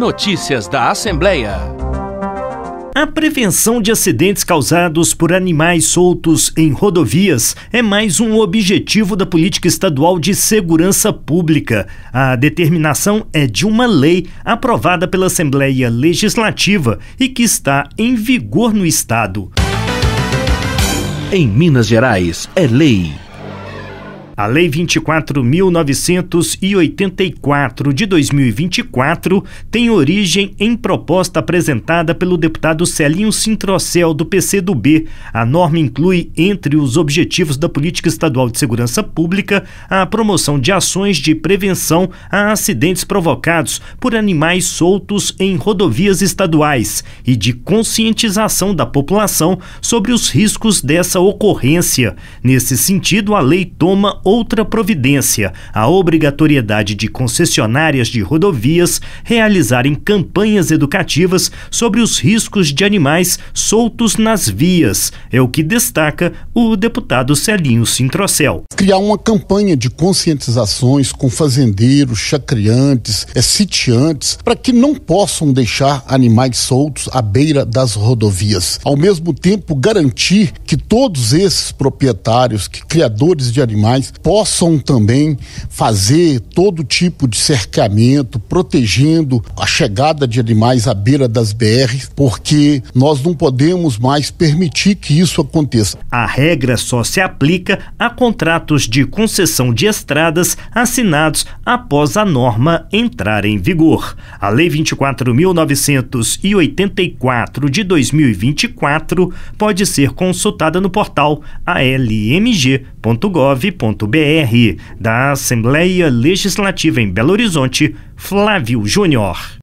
Notícias da Assembleia. A prevenção de acidentes causados por animais soltos em rodovias é mais um objetivo da política estadual de segurança pública. A determinação é de uma lei aprovada pela Assembleia Legislativa e que está em vigor no estado. Em Minas Gerais, é lei. A Lei 24.984 de 2024 tem origem em proposta apresentada pelo deputado Celinho Sintrocel, do PCdoB. A norma inclui, entre os objetivos da Política Estadual de Segurança Pública, a promoção de ações de prevenção a acidentes provocados por animais soltos em rodovias estaduais e de conscientização da população sobre os riscos dessa ocorrência. Nesse sentido, a lei toma outra providência, a obrigatoriedade de concessionárias de rodovias realizarem campanhas educativas sobre os riscos de animais soltos nas vias. É o que destaca o deputado Celinho Sintrocel. Criar uma campanha de conscientizações com fazendeiros, chacriantes, eh, sitiantes, para que não possam deixar animais soltos à beira das rodovias. Ao mesmo tempo, garantir que todos esses proprietários, que criadores de animais, possam também fazer todo tipo de cercamento, protegendo a chegada de animais à beira das BRs, porque nós não podemos mais permitir que isso aconteça. A regra só se aplica a contratos de concessão de estradas assinados após a norma entrar em vigor. A Lei 24.984 de 2024 pode ser consultada no portal almg.gov.br da Assembleia Legislativa em Belo Horizonte, Flávio Júnior.